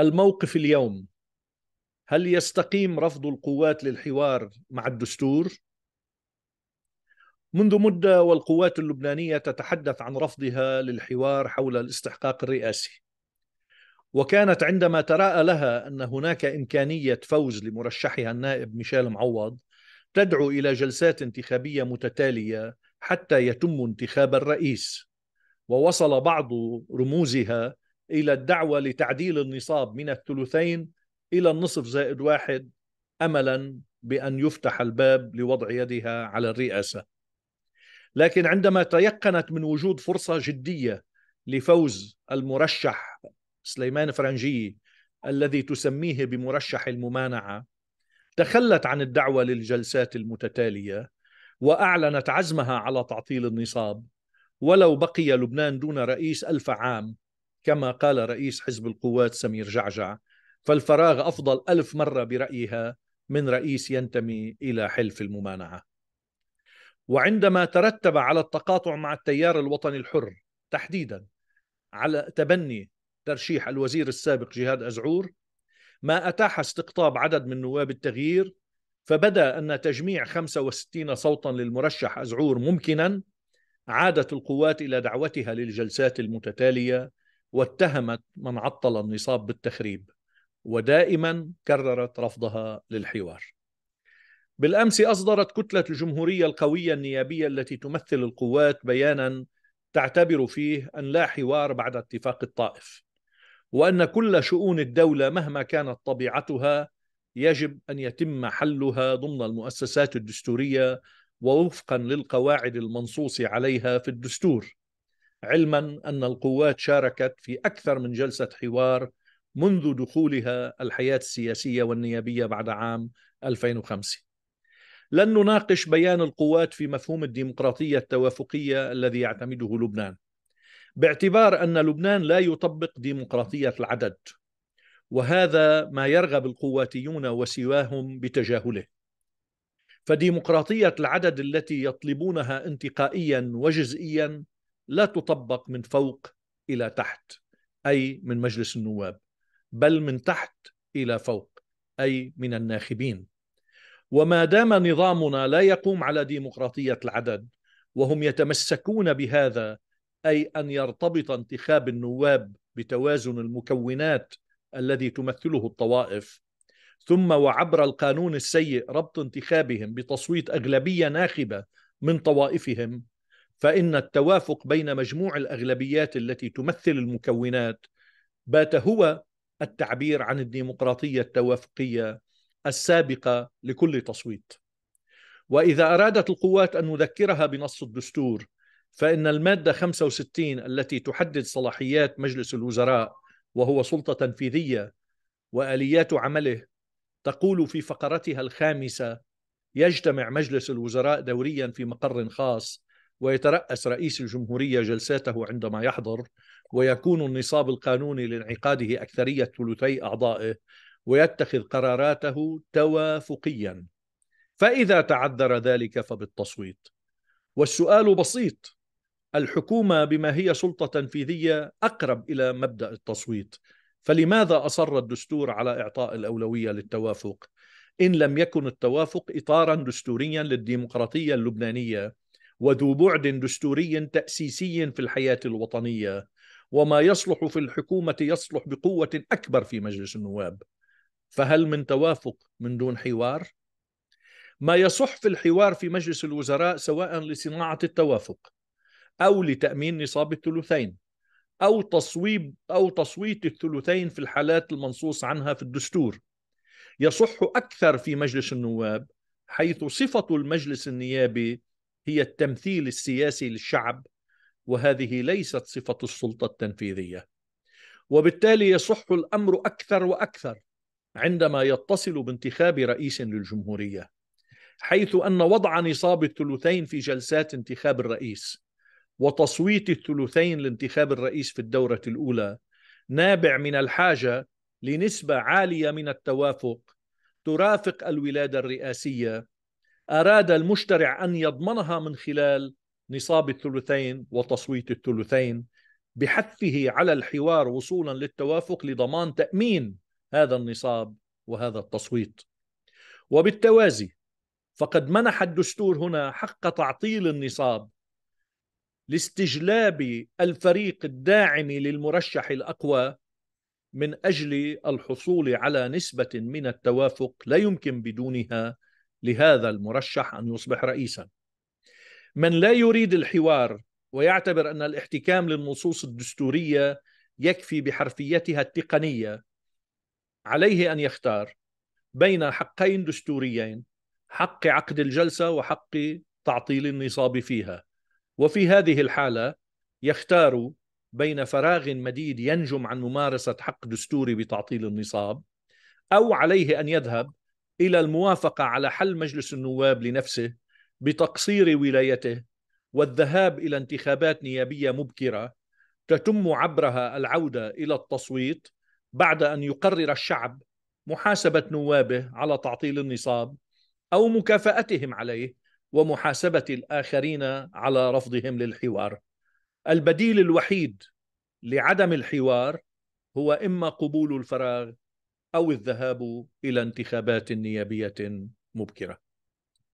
الموقف اليوم هل يستقيم رفض القوات للحوار مع الدستور منذ مده والقوات اللبنانيه تتحدث عن رفضها للحوار حول الاستحقاق الرئاسي وكانت عندما تراءى لها ان هناك امكانيه فوز لمرشحها النائب ميشيل معوض تدعو الى جلسات انتخابيه متتاليه حتى يتم انتخاب الرئيس ووصل بعض رموزها إلى الدعوة لتعديل النصاب من الثلثين إلى النصف زائد واحد أملا بأن يفتح الباب لوضع يدها على الرئاسة لكن عندما تيقنت من وجود فرصة جدية لفوز المرشح سليمان فرنجي الذي تسميه بمرشح الممانعة تخلت عن الدعوة للجلسات المتتالية وأعلنت عزمها على تعطيل النصاب ولو بقي لبنان دون رئيس ألف عام كما قال رئيس حزب القوات سمير جعجع فالفراغ أفضل ألف مرة برأيها من رئيس ينتمي إلى حلف الممانعة وعندما ترتب على التقاطع مع التيار الوطني الحر تحديدا على تبني ترشيح الوزير السابق جهاد أزعور ما أتاح استقطاب عدد من نواب التغيير فبدا أن تجميع 65 صوتا للمرشح أزعور ممكنا عادت القوات إلى دعوتها للجلسات المتتالية واتهمت من عطل النصاب بالتخريب ودائما كررت رفضها للحوار بالامس اصدرت كتله الجمهوريه القويه النيابيه التي تمثل القوات بيانا تعتبر فيه ان لا حوار بعد اتفاق الطائف وان كل شؤون الدوله مهما كانت طبيعتها يجب ان يتم حلها ضمن المؤسسات الدستوريه ووفقا للقواعد المنصوص عليها في الدستور علما ان القوات شاركت في اكثر من جلسه حوار منذ دخولها الحياه السياسيه والنيابيه بعد عام 2005. لن نناقش بيان القوات في مفهوم الديمقراطيه التوافقيه الذي يعتمده لبنان. باعتبار ان لبنان لا يطبق ديمقراطيه العدد. وهذا ما يرغب القواتيون وسواهم بتجاهله. فديمقراطيه العدد التي يطلبونها انتقائيا وجزئيا لا تطبق من فوق الى تحت اي من مجلس النواب بل من تحت الى فوق اي من الناخبين وما دام نظامنا لا يقوم على ديمقراطيه العدد وهم يتمسكون بهذا اي ان يرتبط انتخاب النواب بتوازن المكونات الذي تمثله الطوائف ثم وعبر القانون السيء ربط انتخابهم بتصويت اغلبيه ناخبه من طوائفهم فإن التوافق بين مجموع الأغلبيات التي تمثل المكونات بات هو التعبير عن الديمقراطية التوافقية السابقة لكل تصويت وإذا أرادت القوات أن نذكرها بنص الدستور فإن المادة 65 التي تحدد صلاحيات مجلس الوزراء وهو سلطة تنفيذية وآليات عمله تقول في فقرتها الخامسة يجتمع مجلس الوزراء دوريا في مقر خاص ويترأس رئيس الجمهورية جلساته عندما يحضر ويكون النصاب القانوني لانعقاده أكثرية ثلثي أعضائه ويتخذ قراراته توافقيا فإذا تعذر ذلك فبالتصويت والسؤال بسيط الحكومة بما هي سلطة تنفيذية أقرب إلى مبدأ التصويت فلماذا أصر الدستور على إعطاء الأولوية للتوافق إن لم يكن التوافق إطارا دستوريا للديمقراطية اللبنانية وذو بعد دستوري تأسيسي في الحياة الوطنية وما يصلح في الحكومة يصلح بقوة أكبر في مجلس النواب فهل من توافق من دون حوار؟ ما يصح في الحوار في مجلس الوزراء سواء لصناعة التوافق أو لتأمين نصاب الثلثين أو تصويب أو تصويت الثلثين في الحالات المنصوص عنها في الدستور يصح أكثر في مجلس النواب حيث صفة المجلس النيابي هي التمثيل السياسي للشعب وهذه ليست صفه السلطه التنفيذيه وبالتالي يصح الامر اكثر واكثر عندما يتصل بانتخاب رئيس للجمهوريه حيث ان وضع نصاب الثلثين في جلسات انتخاب الرئيس وتصويت الثلثين لانتخاب الرئيس في الدوره الاولى نابع من الحاجه لنسبه عاليه من التوافق ترافق الولاده الرئاسيه أراد المشترع أن يضمنها من خلال نصاب الثلثين وتصويت الثلثين بحثه على الحوار وصولا للتوافق لضمان تأمين هذا النصاب وهذا التصويت وبالتوازي فقد منح الدستور هنا حق تعطيل النصاب لاستجلاب الفريق الداعم للمرشح الاقوى من اجل الحصول على نسبه من التوافق لا يمكن بدونها لهذا المرشح ان يصبح رئيسا. من لا يريد الحوار ويعتبر ان الاحتكام للنصوص الدستوريه يكفي بحرفيتها التقنيه عليه ان يختار بين حقين دستوريين حق عقد الجلسه وحق تعطيل النصاب فيها وفي هذه الحاله يختار بين فراغ مديد ينجم عن ممارسه حق دستوري بتعطيل النصاب او عليه ان يذهب الى الموافقه على حل مجلس النواب لنفسه بتقصير ولايته والذهاب الى انتخابات نيابيه مبكره تتم عبرها العوده الى التصويت بعد ان يقرر الشعب محاسبه نوابه على تعطيل النصاب او مكافاتهم عليه ومحاسبه الاخرين على رفضهم للحوار البديل الوحيد لعدم الحوار هو اما قبول الفراغ او الذهاب الى انتخابات نيابيه مبكره